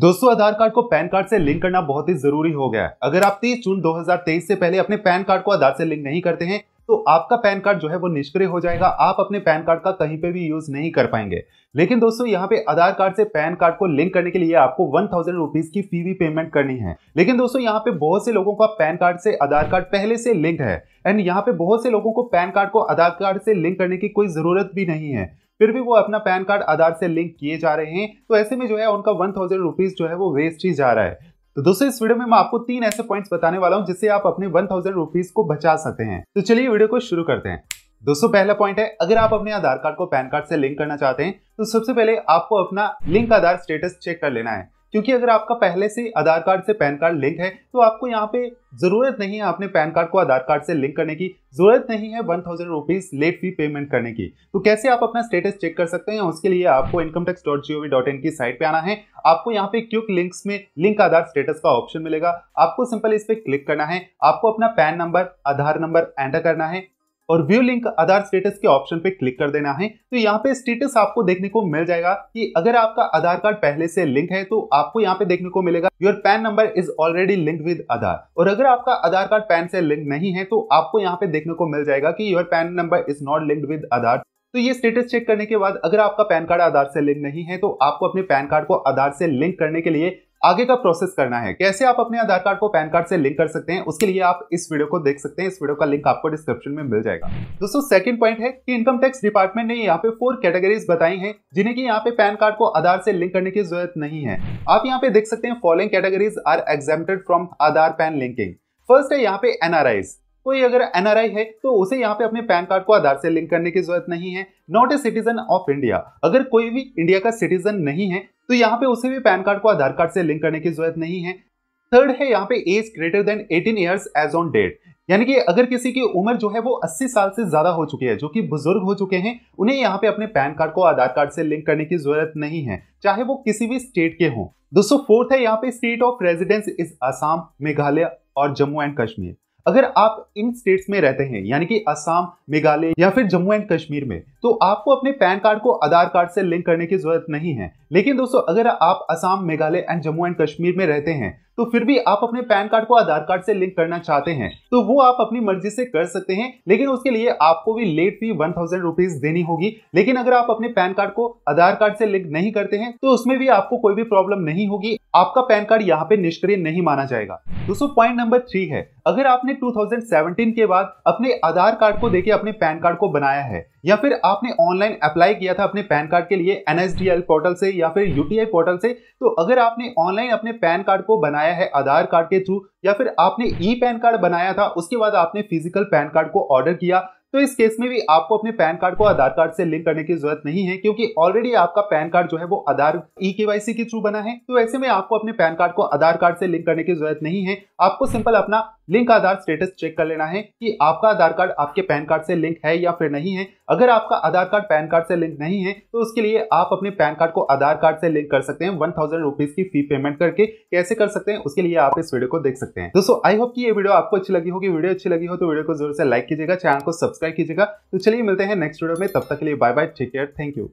दोस्तों आधार कार्ड को PAN card से लिंक करना बहुत ही जरूरी हो गया है अगर आप 30 जून 2023 से पहले अपने पैन कार्ड को आधार से लिंक नहीं करते हैं तो आपका पैन कार्ड जो है वो निष्क्रिय हो जाएगा आप अपने पैन कार्ड का कहीं पे भी यूज नहीं कर पाएंगे लेकिन दोस्तों यहाँ पे आधार कार्ड से पैन कार्ड को लिंक करने के लिए आपको वन थाउजेंड रुपीज की फी भी पेमेंट करनी है लेकिन दोस्तों यहाँ पे बहुत से लोगों का पैन कार्ड से आधार कार्ड पहले से लिंक है एंड यहाँ पे बहुत से लोगों को पैन कार्ड को आधार कार्ड से लिंक करने की कोई जरूरत भी नहीं है फिर भी वो अपना पैन कार्ड आधार से लिंक किए जा रहे हैं तो ऐसे में जो है उनका वन थाउजेंड रुपीज जो है वो वेस्ट ही जा रहा है तो दोस्तों इस वीडियो में मैं आपको तीन ऐसे पॉइंट्स बताने वाला हूं जिससे आप अपने वन थाउजेंड रुपीज को बचा सकते हैं तो चलिए वीडियो को शुरू करते हैं दोस्तों पहला पॉइंट है अगर आप अपने आधार कार्ड को पैन कार्ड से लिंक करना चाहते हैं तो सबसे पहले आपको अपना लिंक आधार स्टेटस चेक कर लेना है क्योंकि अगर आपका पहले से आधार कार्ड से पैन कार्ड लिंक है तो आपको यहाँ पे ज़रूरत नहीं है आपने पैन कार्ड को आधार कार्ड से लिंक करने की ज़रूरत नहीं है one thousand rupees late fee payment करने की तो कैसे आप अपना स्टेटस चेक कर सकते हैं उसके लिए आपको income tax dot G O V dot in की साइट पे आना है आपको यहाँ पे क्यूक लिंक्स में लिंक आधार स्टेटस का ऑप्शन मिलेगा आपको सिंपल इस पर क्लिक करना है आपको अपना PAN number Aadhaar number enter करना है और व्यू लिंक आधार स्टेटस के ऑप्शन पे क्लिक कर देना है तो यहाँ पे स्टेटस आपको देखने को मिल जाएगा कि अगर आपका आधार कार्ड पहले से लिंक है तो आपको यहाँ पे देखने को मिलेगा your PAN number is already link with Aadhaar और अगर आपका आधार कार्ड पैन से लिंक नहीं है तो आपको यहाँ पे देखने को मिल जाएगा कि your PAN number is not link with Aadhaar तो ये स्टेटस चेक करने के बाद अगर आपका पैन कार्ड आधार से लिंक नहीं है तो आपको अपने पैन कार्ड को आधार से लिंक करने के लिए आगे का प्रोसेस करना है कैसे आप अपने आधार कार्ड को पैन कार्ड से लिंक कर सकते हैं उसके लिए आप इस वीडियो को देख सकते हैं इस वीडियो का लिंक आपको डिस्क्रिप्शन में मिल जाएगा दोस्तों सेकंड पॉइंट है कि इनकम टैक्स डिपार्टमेंट ने यहाँ पे फोर कैटेगरीज बताई हैं जिन्हें की यहाँ पे पैन कार्ड को आधार से लिंक करने की जरूरत नहीं है आप यहाँ पे देख सकते हैं following categories are exempted from Aadhaar PAN linking first है यहाँ पे एनआरआईज कोई अगर एनआरआई है तो उसे यहाँ पे अपने पैन कार्ड को आधार से लिंक करने की जरूरत नहीं है not a citizen of India अगर कोई भी इंडिया का सिटीजन नहीं है तो यहाँ पे उसे भी पैन कार्ड को आधार कार्ड से लिंक करने की जरूरत नहीं है थर्ड है यहाँ पे age greater than 18 years age on date यानी कि अगर किसी की उम्र जो है वो 80 साल से ज्यादा हो चुकी है जो कि बुजुर्ग हो चुके हैं उन्हें यहाँ पे अपने पैन कार्ड को आधार कार्ड से लिंक करने की जरूरत नहीं है चाहे वो किसी भी स्टेट के हों दोस्तों फोर्थ है यहाँ पे state of residence is Assam Meghalaya और जम्मू एंड कश्मीर अगर आप इन स्टेट्स में रहते हैं यानी कि असम मेघालय या फिर जम्मू एंड कश्मीर में तो आपको अपने पैन कार्ड को आधार कार्ड से लिंक करने की जरूरत नहीं है लेकिन दोस्तों अगर आप असम मेघालय एंड जम्मू एंड कश्मीर में रहते हैं तो फिर भी आप अपने पैन कार्ड को आधार कार्ड से लिंक करना चाहते हैं तो वो आप अपनी मर्जी से कर सकते हैं लेकिन उसके लिए आपको भी late fee one thousand rupees देनी होगी लेकिन अगर आप अपने पैन कार्ड को आधार कार्ड से लिंक नहीं करते हैं तो उसमें भी आपको कोई भी प्रॉब्लम नहीं होगी आपका पैन कार्ड यहाँ पे निष्क्रिय नहीं माना जाएगा दोस्तों पॉइंट नंबर थ्री है अगर आपने 2017 के बाद अपने आधार कार्ड को देके अपने पैन कार्ड को बनाया है या फिर आपने ऑनलाइन अप्लाई किया था अपने पैन कार्ड के लिए एनएसडीएल पोर्टल से या फिर यूटीआई पोर्टल से तो अगर आपने ऑनलाइन अपने पैन कार्ड को बनाया बनाया है आधार कार्ड के थ्रू या फिर आपने ई पैन कार्ड बनाया था उसके बाद आपने फिजिकल पैन कार्ड को ऑर्डर किया तो इस केस में भी आपको अपने पैन कार्ड को आधार कार्ड से लिंक करने की जरूरत नहीं है क्योंकि ऑलरेडी आपका पैन कार्ड जो है वो आधार ई केवाईसी के थ्रू बना है तो ऐसे में आपको अपने पैन कार्ड को आधार कार्ड से लिंक करने की जरूरत नहीं है आपको सिंपल अपना लिंक आधार स्टेटस चेक कर लेना है कि आपका आधार कार्ड आपके पैन कार्ड से लिंक है या फिर नहीं है अगर आपका आधार कार्ड पैन कार्ड से लिंक नहीं है तो उसके लिए आप अपने पैन कार्ड को आधार कार्ड से लिंक कर सकते हैं वन थाउजेंड रुपीज की फी पेमेंट करके कैसे कर सकते हैं उसके लिए आप इस वीडियो को देख सकते हैं दोस्तों आई होप की ये वीडियो आपको अच्छी लगी होगी वीडियो अच्छी लगी हो तो वीडियो को जरूर से लाइक कीजिएगा चैनल को सब्सक्राइब कीजिएगा तो चलिए मिलते हैं नेक्स्ट वीडियो में तब तक के लिए bye bye take care thank you